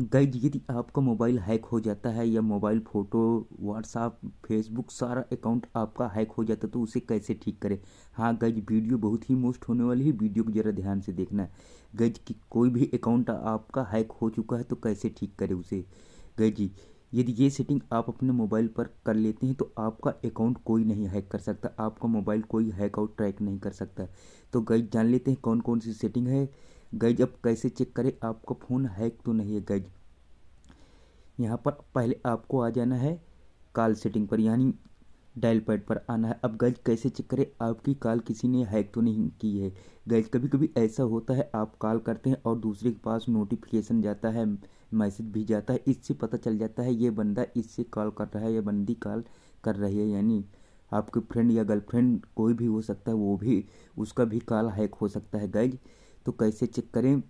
guys यदि आपका mobile hack हो जाता है या मोबाइल फ़ोटो व्हाट्सअप फेसबुक सारा अकाउंट आपका हैक हो जाता है तो उसे कैसे ठीक करें हाँ गाइज वीडियो बहुत ही मोस्ट होने वाली है वीडियो को ज़रा ध्यान से देखना है गाइज कि कोई भी अकाउंट आपका हैक हो चुका है तो कैसे ठीक करें उसे गज यदि ये सेटिंग आप अपने मोबाइल पर कर लेते हैं तो आपका अकाउंट कोई नहीं हैक कर सकता आपका मोबाइल कोई हैक आउट ट्रैक नहीं कर सकता तो गई जान लेते हैं कौन कौन सी सेटिंग है गैज अब कैसे चेक करें आपका फ़ोन हैक तो नहीं है गैज यहाँ पर पहले आपको आ जाना है कॉल सेटिंग पर यानी डायल पैड पर आना है अब गैज कैसे चेक करें आपकी कॉल किसी ने हैक तो नहीं की है गैज कभी कभी ऐसा होता है आप कॉल करते हैं और दूसरे के पास नोटिफिकेशन जाता है मैसेज भी जाता है इससे पता चल जाता है ये बंदा इससे कॉल कर रहा है या बंदी कॉल कर रही है यानी आपके फ्रेंड या गर्लफ्रेंड कोई भी हो सकता है वो भी उसका भी कॉल हैक हो सकता है गैज तो कैसे चेक करें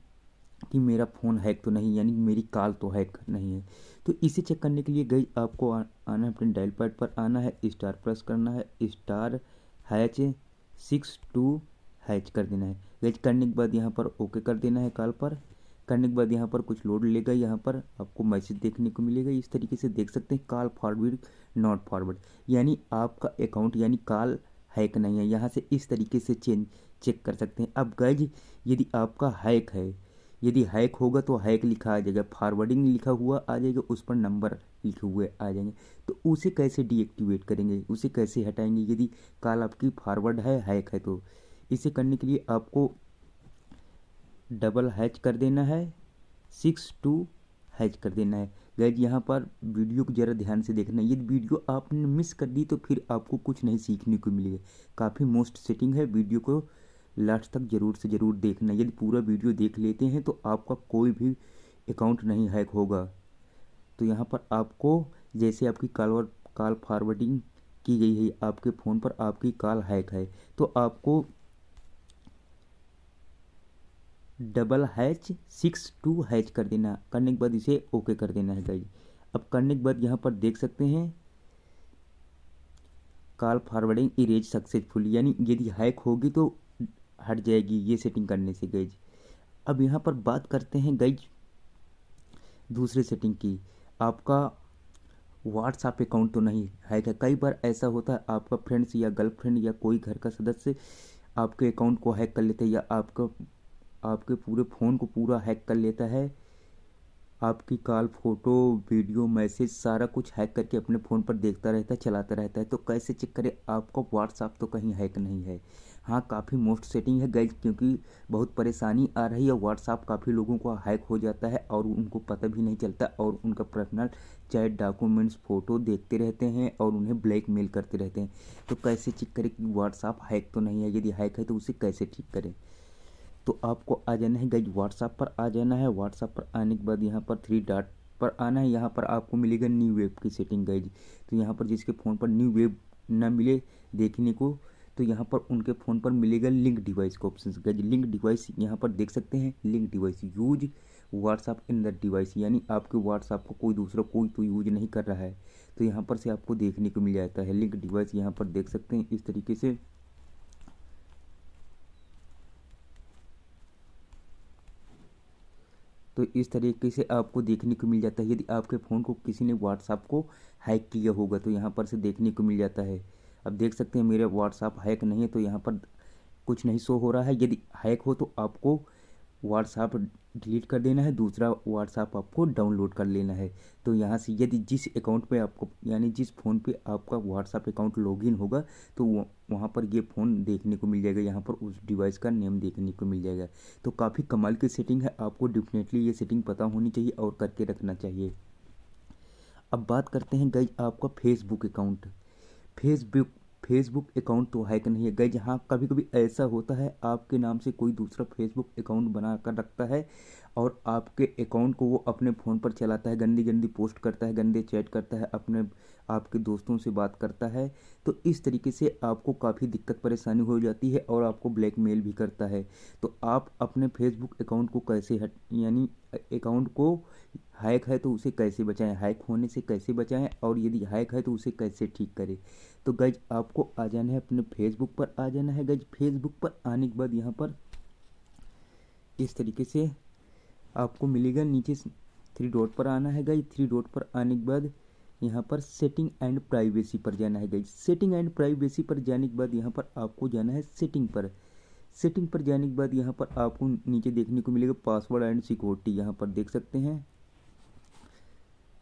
कि मेरा फ़ोन हैक तो नहीं यानी मेरी कॉल तो हैक नहीं है तो इसे चेक करने के लिए गई आपको आ, आना है अपने डायल पैड पर आना है स्टार प्रेस करना है star hash six two hash कर देना है हैच करने के बाद यहाँ पर ओके कर देना है कॉल पर करने के बाद यहाँ पर कुछ लोड लेगा यहाँ पर आपको मैसेज देखने को मिलेगा इस तरीके से देख सकते हैं कॉल फॉरवर्ड नॉट फॉरवर्ड यानी आपका अकाउंट यानी कॉल हैक नहीं है यहाँ से इस तरीके से चेंज चेक कर सकते हैं अब गैज यदि आपका हैक है यदि हैक होगा तो हैक लिखा आ जाएगा फॉरवर्डिंग लिखा हुआ आ जाएगा उस पर नंबर लिखे हुए आ जाएंगे तो उसे कैसे डीएक्टिवेट करेंगे उसे कैसे हटाएंगे यदि काल आपकी फॉरवर्ड है हैक है तो इसे करने के लिए आपको डबल हैच कर देना है सिक्स टू हैच कर देना है गैज यहाँ पर वीडियो को ज़रा ध्यान से देखना यदि वीडियो आपने मिस कर दी तो फिर आपको कुछ नहीं सीखने को मिलेगा काफ़ी मोस्ट सेटिंग है वीडियो को लास्ट तक ज़रूर से ज़रूर देखना यदि पूरा वीडियो देख लेते हैं तो आपका कोई भी अकाउंट नहीं हैक होगा तो यहाँ पर आपको जैसे आपकी कॉल कॉल फॉरवर्डिंग की गई है आपके फ़ोन पर आपकी कॉल हैक है तो आपको double hash six two hash कर देना करने के बाद इसे ओके कर देना है गाइज अब करने के बाद यहाँ पर देख सकते हैं कॉल फॉरवर्डिंग इरेज सक्सेसफुल यानी यदि हैक होगी तो हट जाएगी ये सेटिंग करने से गैज अब यहाँ पर बात करते हैं गैज दूसरे सेटिंग की आपका व्हाट्सएप अकाउंट तो नहीं हैक है कई बार ऐसा होता है आपका फ्रेंड्स या गर्लफ्रेंड या कोई घर का सदस्य आपके अकाउंट को हैक कर लेते हैं या आपका आपके पूरे फ़ोन को पूरा हैक कर लेता है आपकी कॉल फोटो वीडियो मैसेज सारा कुछ हैक करके अपने फ़ोन पर देखता रहता है चलाता रहता है तो कैसे चेक करें आपका व्हाट्सअप तो कहीं हैक नहीं है हाँ काफ़ी मोस्ट सेटिंग है गैज क्योंकि बहुत परेशानी आ रही है व्हाट्सअप काफ़ी लोगों को हैक हो जाता है और उनको पता भी नहीं चलता और उनका पर्सनल चैट डॉक्यूमेंट्स फ़ोटो देखते रहते हैं और उन्हें ब्लैकमेल करते रहते हैं तो कैसे चेक करें कि व्हाट्सअप हैक तो नहीं है यदि हैक है तो उसे कैसे ठीक करें तो आपको आ जाना है गाइज व्हाट्सएप पर आ जाना है व्हाट्सअप पर आने के बाद यहाँ पर थ्री डॉट पर आना है यहाँ पर आपको मिलेगा न्यू वेब की सेटिंग गाइज तो यहाँ पर जिसके फ़ोन पर न्यू वेब ना मिले देखने को तो यहाँ पर उनके फ़ोन पर मिलेगा लिंक डिवाइस का ऑप्शन गज लिंक डिवाइस यहाँ पर देख सकते हैं link device use WhatsApp in the device यानी आपके व्हाट्सअप को कोई दूसरा कोई तो यूज नहीं कर रहा है तो यहाँ पर से आपको देखने को मिल जाता है लिंक डिवाइस यहाँ पर देख सकते हैं इस तरीके से तो इस तरीके से आपको देखने को मिल जाता है यदि आपके फ़ोन को किसी ने व्हाट्सअप को हैक किया होगा तो यहाँ पर से देखने को मिल जाता है अब देख सकते हैं मेरा व्हाट्सअप हैक नहीं है तो यहाँ पर कुछ नहीं शो हो रहा है यदि हैक हो तो आपको व्हाट्सअप डिलीट कर देना है दूसरा व्हाट्सएप आपको डाउनलोड कर लेना है तो यहाँ से यदि जिस अकाउंट पे आपको यानी जिस फ़ोन पे आपका व्हाट्सएप अकाउंट लॉगिन होगा तो वहाँ पर ये फ़ोन देखने को मिल जाएगा यहाँ पर उस डिवाइस का नेम देखने को मिल जाएगा तो काफ़ी कमाल की सेटिंग है आपको डेफिनेटली ये सेटिंग पता होनी चाहिए और करके रखना चाहिए अब बात करते हैं गई आपका Facebook account Facebook Facebook account तो हैक नहीं है गए जहाँ कभी कभी ऐसा होता है आपके नाम से कोई दूसरा फेसबुक अकाउंट बना कर रखता है और आपके अकाउंट को वो अपने फ़ोन पर चलाता है गंदी गंदी पोस्ट करता है गंदे चैट करता है अपने आपके दोस्तों से बात करता है तो इस तरीके से आपको काफ़ी दिक्कत परेशानी हो जाती है और आपको ब्लैकमेल भी करता है तो आप अपने फेसबुक अकाउंट को कैसे हट यानी अकाउंट को हैक है तो उसे कैसे बचाएं हैक होने से कैसे बचाएं और यदि हैक है तो उसे कैसे ठीक करें तो गज आपको आ जाना है अपने फेसबुक पर आ जाना है गज फेसबुक पर आने के बाद यहाँ पर इस तरीके से आपको मिलेगा नीचे थ्री डॉट पर आना है गई थ्री डॉट पर आने के बाद यहाँ पर सेटिंग एंड प्राइवेसी पर जाना है गई सेटिंग एंड प्राइवेसी पर जाने के बाद यहाँ पर आपको जाना है सेटिंग पर सेटिंग पर जाने के बाद यहाँ पर आपको नीचे देखने को मिलेगा पासवर्ड एंड सिक्योरिटी यहाँ पर देख सकते हैं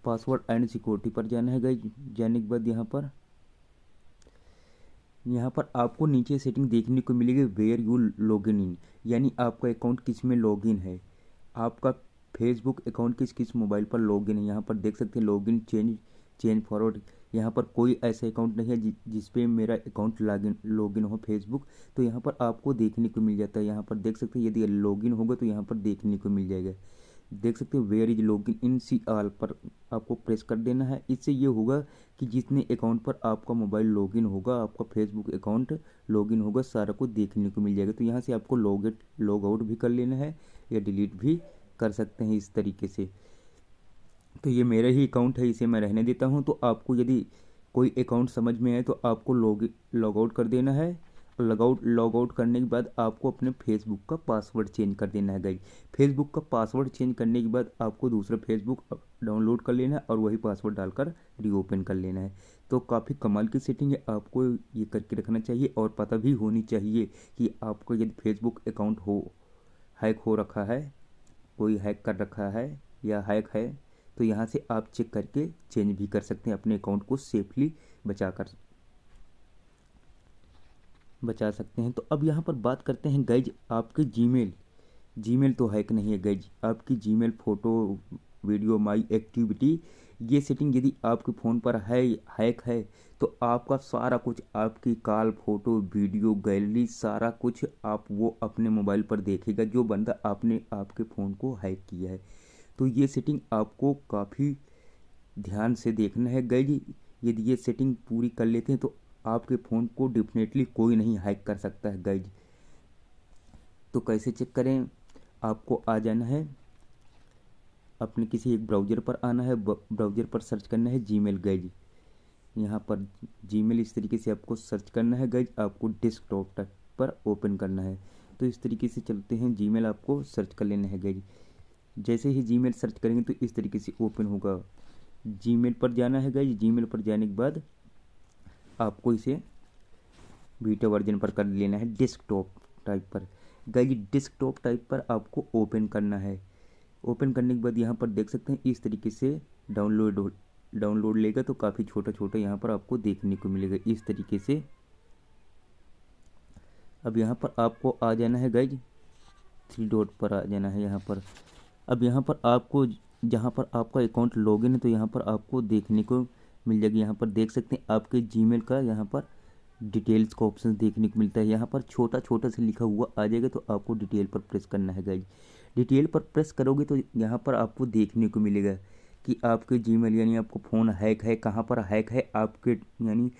पासवर्ड एंड सिक्योरिटी पर जाना है गई जाने के बाद यहाँ पर यहाँ पर आपको नीचे सेटिंग देखने को मिलेगी वेयर यू लॉगिन इन यानी आपका अकाउंट किस में लॉगिन है आपका फेसबुक अकाउंट किस किस मोबाइल पर लॉगिन है यहाँ पर देख सकते हैं लॉगिन चेंज चेंज फॉरवर्ड यहाँ पर कोई ऐसा अकाउंट नहीं है जि, जिस पे मेरा अकाउंट लॉगिन लॉगिन हो फेसबुक तो यहाँ पर आपको देखने को मिल जाता है यहाँ पर देख सकते हैं यदि लॉगिन होगा तो यहाँ पर देखने को मिल जाएगा देख सकते हैं where is login in see all पर आपको प्रेस कर देना है इससे ये होगा कि जितने अकाउंट पर आपका मोबाइल लॉगिन होगा आपका फेसबुक अकाउंट लॉगिन होगा सारा को देखने को मिल जाएगा तो यहाँ से आपको लॉग लॉग आउट भी कर लेना है या डिलीट भी कर सकते हैं इस तरीके से तो ये मेरा ही अकाउंट है इसे मैं रहने देता हूँ तो आपको यदि कोई अकाउंट समझ में आए तो आपको लॉग लॉग आउट कर देना है और लॉग लॉगआउट करने के बाद आपको अपने फेसबुक का पासवर्ड चेंज कर देना है गई फेसबुक का पासवर्ड चेंज करने के बाद आपको दूसरा फेसबुक डाउनलोड कर लेना है और वही पासवर्ड डालकर रीओपन कर लेना है तो काफ़ी कमाल की सेटिंग है आपको ये करके रखना चाहिए और पता भी होनी चाहिए कि आपका यदि फेसबुक अकाउंट हो हैक हो रखा है कोई हैक कर रखा है या हैक है तो यहाँ से आप चेक करके चेंज भी कर सकते हैं अपने अकाउंट को सेफली बचा कर बचा सकते हैं तो अब यहाँ पर बात करते हैं गैज आपके जीमेल जीमेल तो हैक नहीं है गैज आपकी Gmail photo video my activity ये सेटिंग यदि आपके फ़ोन पर है हैक है तो आपका सारा कुछ आपकी कॉल फोटो वीडियो गैलरी सारा कुछ आप वो अपने मोबाइल पर देखेगा जो बंदा आपने आपके फ़ोन को हैक किया है तो ये सेटिंग आपको काफ़ी ध्यान से देखना है गई यदि ये सेटिंग पूरी कर लेते हैं तो आपके फ़ोन को डेफिनेटली कोई नहीं हैक कर सकता है गई जी तो कैसे चेक करें आपको आ जाना है अपने किसी एक ब्राउज़र पर आना है ब्राउज़र पर सर्च करना है जी मेल गज यहाँ पर जी मेल इस तरीके से आपको सर्च करना है गज आपको डेस्कटॉप पर ओपन करना है तो इस तरीके से चलते हैं जी मेल आपको सर्च कर लेना है गज जैसे ही जी मेल सर्च करेंगे तो इस तरीके से ओपन होगा जी मेल पर जाना है गज जी मेल पर जाने के बाद आपको इसे बीटा वर्जन पर कर लेना है डेस्कटॉप टाइप पर गई टॉप टाइप पर आपको ओपन करना है ओपन करने के बाद यहाँ पर देख सकते हैं इस तरीके से डाउनलोड डाउनलोड लेगा तो काफ़ी छोटा छोटा यहाँ पर आपको देखने को मिलेगा इस तरीके से अब यहाँ पर आपको आ जाना है गाइज थ्री डॉट पर आ जाना है यहाँ पर अब यहाँ पर आपको जहाँ पर आपका अकाउंट लॉगिन है तो यहाँ पर आपको देखने को मिल जाएगी यहाँ पर देख सकते हैं आपके जीमेल का यहाँ पर डिटेल्स का ऑप्शन देखने को मिलता है यहाँ पर छोटा छोटा से लिखा हुआ आ जाएगा तो आपको डिटेल पर प्रेस करना है गाइज डिटेल पर प्रेस करोगे तो यहाँ पर आपको देखने को मिलेगा कि आपके मेल यानी आपको फ़ोन हैक है कहाँ पर हैक है आपके यानी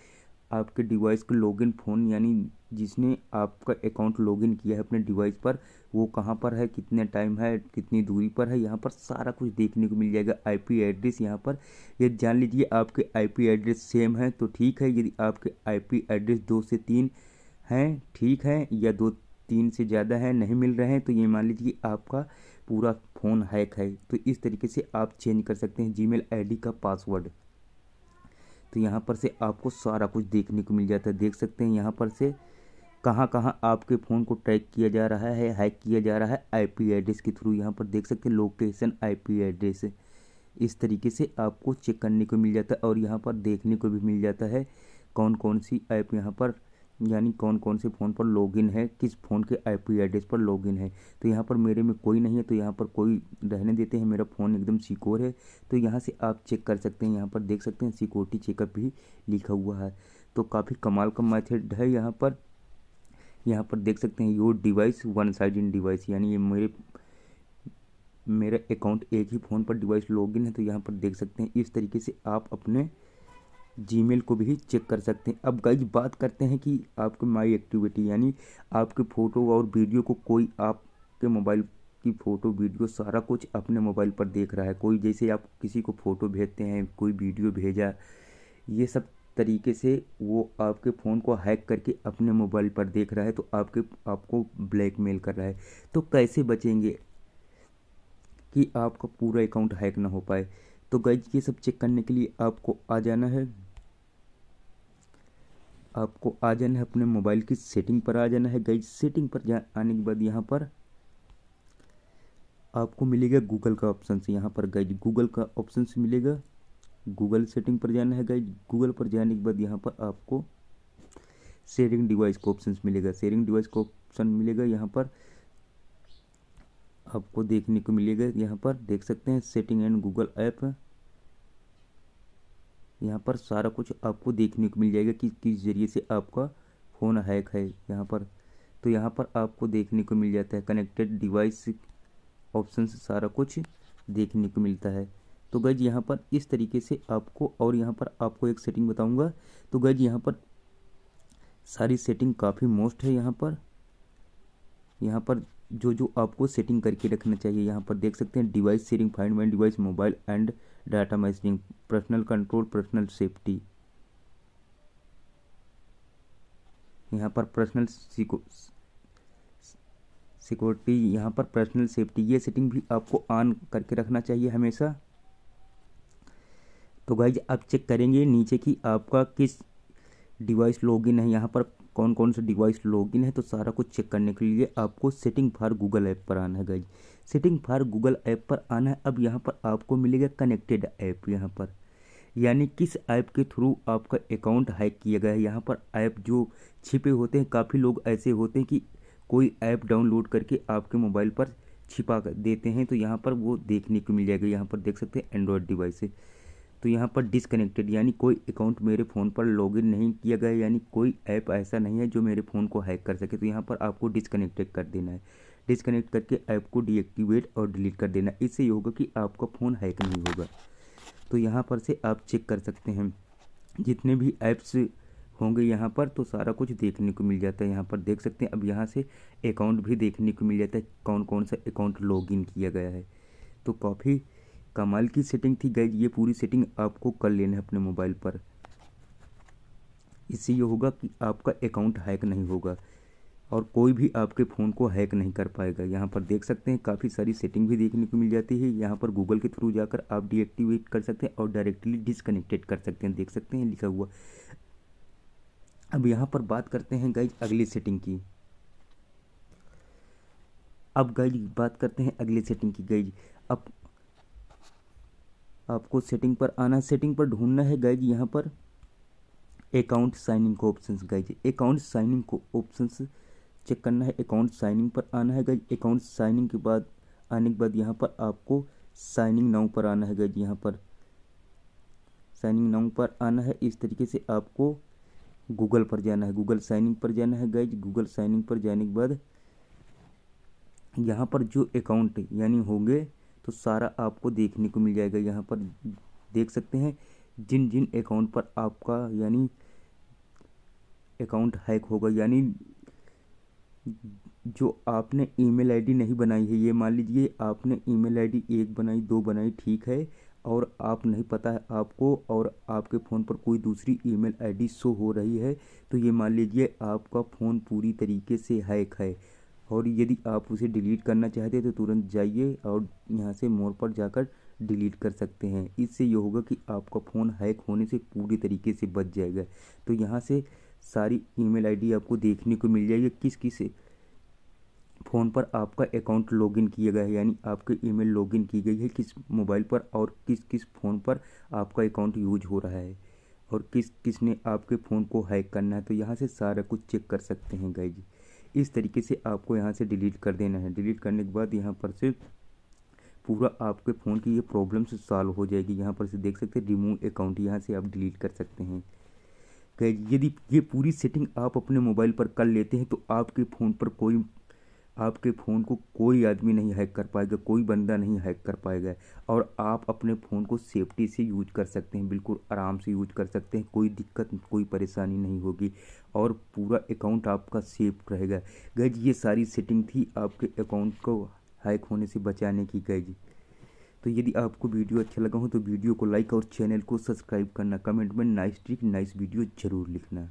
आपके डिवाइस के लॉगिन फ़ोन यानी जिसने आपका अकाउंट लॉगिन किया है अपने डिवाइस पर वो कहाँ पर है कितने टाइम है कितनी दूरी पर है यहाँ पर सारा कुछ देखने को मिल जाएगा आईपी एड्रेस यहाँ पर यदि जान लीजिए आपके आईपी एड्रेस सेम है तो ठीक है यदि आपके आईपी एड्रेस दो से तीन हैं ठीक है या दो तीन से ज़्यादा है नहीं मिल रहे हैं तो ये मान लीजिए आपका पूरा फ़ोन हैक है तो इस तरीके से आप चेंज कर सकते हैं जीमेल आईडी का पासवर्ड तो यहाँ पर से आपको सारा कुछ देखने को मिल जाता है देख सकते हैं यहाँ पर से कहाँ कहाँ आपके फ़ोन को ट्रैक किया जा रहा है हैक किया जा रहा है आईपी एड्रेस के थ्रू यहाँ पर देख सकते हैं लोकेशन आईपी एड्रेस इस तरीके से आपको चेक करने को मिल जाता है और यहाँ पर देखने को भी मिल जाता है कौन कौन सी ऐप यहाँ पर यानी कौन कौन से फ़ोन पर लॉगिन है किस फ़ोन के आईपी एड्रेस पर लॉगिन है तो यहाँ पर मेरे में कोई नहीं है तो यहाँ पर कोई रहने देते हैं मेरा फ़ोन एकदम सिक्योर है तो यहाँ से आप चेक कर सकते हैं यहाँ पर देख सकते हैं सिक्योरिटी चेकअप भी लिखा हुआ है तो काफ़ी कमाल का मैथड है यहाँ पर यहाँ पर देख सकते हैं your device one side in device यानी ये मेरे मेरा अकाउंट एक ही फ़ोन पर डिवाइस लॉगिन है तो यहाँ पर देख सकते हैं इस तरीके से आप अपने जीमेल को भी चेक कर सकते हैं अब गाइज बात करते हैं कि आपके माई एक्टिविटी यानी आपके फ़ोटो और वीडियो को कोई आपके मोबाइल की फ़ोटो वीडियो सारा कुछ अपने मोबाइल पर देख रहा है कोई जैसे आप किसी को फ़ोटो भेजते हैं कोई वीडियो भेजा ये सब तरीके से वो आपके फ़ोन को हैक करके अपने मोबाइल पर देख रहा है तो आपके आपको ब्लैकमेल कर रहा है तो कैसे बचेंगे कि आपका पूरा अकाउंट हैक ना हो पाए तो गैज ये सब चेक करने के लिए आपको आ जाना है आपको आ जाना है अपने मोबाइल की सेटिंग पर आ जाना है गाइज सेटिंग पर आने के बाद यहाँ पर आपको मिलेगा गूगल का ऑप्शन से यहाँ पर गाइज गूगल का ऑप्शन से मिलेगा गूगल सेटिंग पर जाना है गाइज गूगल पर जाने के बाद यहाँ पर आपको शेयरिंग डिवाइस का ऑप्शन मिलेगा शेयरिंग डिवाइस का ऑप्शन मिलेगा यहाँ पर आपको देखने को मिलेगा यहाँ पर देख सकते हैं सेटिंग एंड गूगल ऐप यहाँ पर सारा कुछ आपको देखने को मिल जाएगा कि किस ज़रिए से आपका फ़ोन हैक है यहाँ पर तो यहाँ पर आपको देखने को मिल जाता है कनेक्टेड डिवाइस ऑप्शन सारा कुछ देखने को मिलता है तो गज यहाँ पर इस तरीके से आपको और यहाँ पर आपको एक सेटिंग बताऊँगा तो गज यहाँ पर सारी सेटिंग काफ़ी मोस्ट है यहाँ पर यहाँ पर जो जो आपको सेटिंग करके रखना चाहिए यहाँ पर देख सकते हैं device setting find my device mobile and data mining, personal control personal safety यहाँ पर पर्सनल सिक्योरिटी यहाँ पर पर्सनल सेफ्टी ये सेटिंग भी आपको ऑन करके रखना चाहिए हमेशा तो भाई आप चेक करेंगे नीचे की आपका किस डिवाइस लॉगिन है यहाँ पर कौन कौन सा डिवाइस लॉगिन है तो सारा कुछ चेक करने के लिए आपको सेटिंग फॉर गूगल ऐप पर आना है guys setting for Google app पर आना है अब यहाँ पर आपको मिलेगा कनेक्टेड ऐप यहाँ पर यानी किस ऐप के थ्रू आपका अकाउंट हैक किया गया है यहाँ पर ऐप जो छिपे होते हैं काफ़ी लोग ऐसे होते हैं कि कोई ऐप डाउनलोड करके आपके मोबाइल पर छिपा देते हैं तो यहाँ पर वो देखने को मिल जाएगा यहाँ पर देख सकते हैं एंड्रॉयड डिवाइस तो यहाँ पर डिसकनेक्टेड यानी कोई अकाउंट मेरे फ़ोन पर लॉगिन नहीं किया गया यानी कोई ऐप ऐसा नहीं है जो मेरे फ़ोन को हैक कर सके तो यहाँ पर आपको डिसकनेक्टेड कर देना है डिसकनेक्ट करके ऐप को डीएक्टिवेट और डिलीट कर देना इससे ये होगा कि आपका फ़ोन हैक नहीं होगा तो यहाँ पर से आप चेक कर सकते हैं जितने भी ऐप्स होंगे यहाँ पर तो सारा कुछ देखने को मिल जाता है यहाँ पर देख सकते हैं अब यहाँ से अकाउंट भी देखने को मिल जाता है कौन कौन सा अकाउंट लॉगिन किया गया है तो काफ़ी कमाल की सेटिंग थी गई ये पूरी सेटिंग आपको कर लेना है अपने मोबाइल पर इससे ये होगा कि आपका अकाउंट हैक नहीं होगा और कोई भी आपके फ़ोन को हैक नहीं कर पाएगा यहाँ पर देख सकते हैं काफ़ी सारी सेटिंग भी देखने को मिल जाती है यहाँ पर गूगल के थ्रू जाकर आप डीएक्टिवेट कर सकते हैं और डायरेक्टली डिसकनेक्टेड कर सकते हैं देख सकते हैं लिखा हुआ अब यहाँ पर बात करते हैं गाइज अगली सेटिंग की अब गाइज बात करते हैं अगली सेटिंग की गाइज अब आपको सेटिंग पर आना सेटिंग पर ढूंढना है गाइज यहाँ पर अकाउंट साइनिंग को ऑप्शन गाइज अकाउंट साइनिंग को ऑप्शन चेक करना है अकाउंट साइनिंग पर आना है गज अकाउंट साइनिंग के बाद आने के बाद यहाँ पर आपको साइनिंग नाउ पर आना है गाइज यहाँ पर साइनिंग नाउ पर आना है इस तरीके से आपको गूगल पर जाना है गूगल साइनिंग पर जाना है गाइज गूगल साइनिंग पर जाने के बाद यहाँ पर जो अकाउंट यानी होंगे तो सारा आपको देखने को मिल जाएगा यहाँ पर देख सकते हैं जिन जिन अकाउंट पर आपका यानी अकाउंट हैक होगा यानी जो आपने ईमेल आईडी नहीं बनाई है ये मान लीजिए आपने ईमेल आईडी एक बनाई दो बनाई ठीक है और आप नहीं पता है आपको और आपके फ़ोन पर कोई दूसरी ईमेल आईडी शो हो रही है तो ये मान लीजिए आपका फ़ोन पूरी तरीके से हैक है और यदि आप उसे डिलीट करना चाहते हैं तो तुरंत जाइए और यहाँ से मोर पर जाकर डिलीट कर सकते हैं इससे ये होगा कि आपका फ़ोन हैक होने से पूरी तरीके से बच जाएगा तो यहाँ से सारी ईमेल आईडी आपको देखने को मिल जाएगी किस किस फ़ोन पर आपका अकाउंट लॉगिन किया गया है यानी आपकी ईमेल लॉगिन की गई है किस मोबाइल पर और किस किस फ़ोन पर आपका अकाउंट यूज हो रहा है और किस किस ने आपके फ़ोन को हैक करना है तो यहाँ से सारा कुछ चेक कर सकते हैं जी इस तरीके से आपको यहाँ से डिलीट कर देना है डिलीट करने के बाद यहाँ पर से पूरा आपके फ़ोन की ये प्रॉब्लम सॉल्व हो जाएगी यहाँ पर से देख सकते हैं रिमूव अकाउंट यहाँ से आप डिलीट कर सकते हैं गैज यदि ये पूरी सेटिंग आप अपने मोबाइल पर कर लेते हैं तो आपके फ़ोन पर कोई आपके फ़ोन को कोई आदमी नहीं हैक कर पाएगा कोई बंदा नहीं हैक कर पाएगा और आप अपने फ़ोन को सेफ्टी से यूज कर सकते हैं बिल्कुल आराम से यूज कर सकते हैं कोई दिक्कत कोई परेशानी नहीं होगी और पूरा अकाउंट आपका सेफ रहेगा गैज ये सारी सेटिंग थी आपके अकाउंट को हैक होने से बचाने की गैज तो यदि आपको वीडियो अच्छा लगा हो तो वीडियो को लाइक और चैनल को सब्सक्राइब करना कमेंट में नाइस ट्रिक नाइस वीडियो ज़रूर लिखना